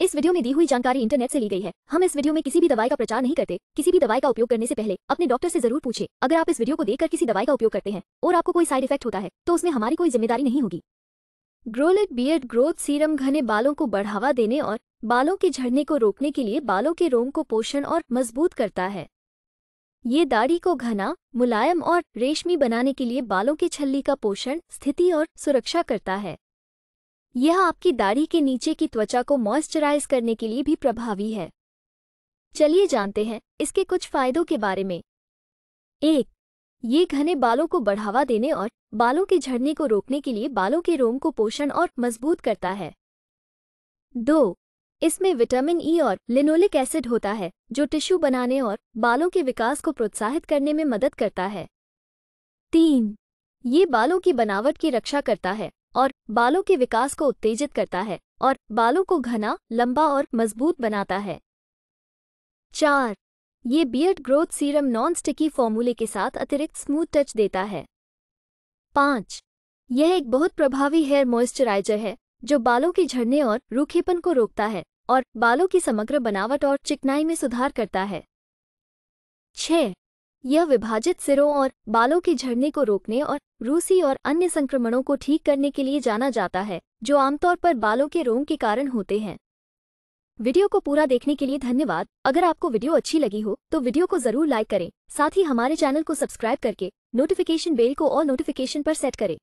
इस वीडियो में दी हुई जानकारी इंटरनेट से ली गई है हम इस वीडियो में किसी भी दवाई का प्रचार नहीं करते किसी भी दवाई का उपयोग करने से पहले अपने डॉक्टर से जरूर पूछे अगर आप इस वीडियो को देखकर किसी दवाई का उपयोग करते हैं और आपको कोई साइड इफेक्ट होता है तो उसमें हमारी कोई जिम्मेदारी नहीं होगी ग्रोलेट बियर्ड ग्रोथ सीरम घने बालों को बढ़ावा देने और बालों के झड़ने को रोकने के लिए बालों के रोम को पोषण और मजबूत करता है ये दाढ़ी को घना मुलायम और रेशमी बनाने के लिए बालों के छल्ली का पोषण स्थिति और सुरक्षा करता है यह आपकी दाढ़ी के नीचे की त्वचा को मॉइस्चराइज करने के लिए भी प्रभावी है चलिए जानते हैं इसके कुछ फायदों के बारे में एक ये घने बालों को बढ़ावा देने और बालों के झड़ने को रोकने के लिए बालों के रोम को पोषण और मजबूत करता है दो इसमें विटामिन ई e और लिनोलिक एसिड होता है जो टिश्यू बनाने और बालों के विकास को प्रोत्साहित करने में मदद करता है तीन ये बालों की बनावट की रक्षा करता है और बालों के विकास को उत्तेजित करता है और बालों को घना लंबा और मजबूत बनाता है चार ये beard growth serum non sticky फॉर्मूले के साथ अतिरिक्त स्मूथ टच देता है पाँच यह एक बहुत प्रभावी हेयर मॉइस्चराइजर है जो बालों के झड़ने और रूखेपन को रोकता है और बालों की समग्र बनावट और चिकनाई में सुधार करता है छह यह विभाजित सिरों और बालों के झड़ने को रोकने और रूसी और अन्य संक्रमणों को ठीक करने के लिए जाना जाता है जो आमतौर पर बालों के रोग के कारण होते हैं वीडियो को पूरा देखने के लिए धन्यवाद अगर आपको वीडियो अच्छी लगी हो तो वीडियो को जरूर लाइक करें साथ ही हमारे चैनल को सब्सक्राइब करके नोटिफिकेशन बेल को और नोटिफिकेशन पर सेट करें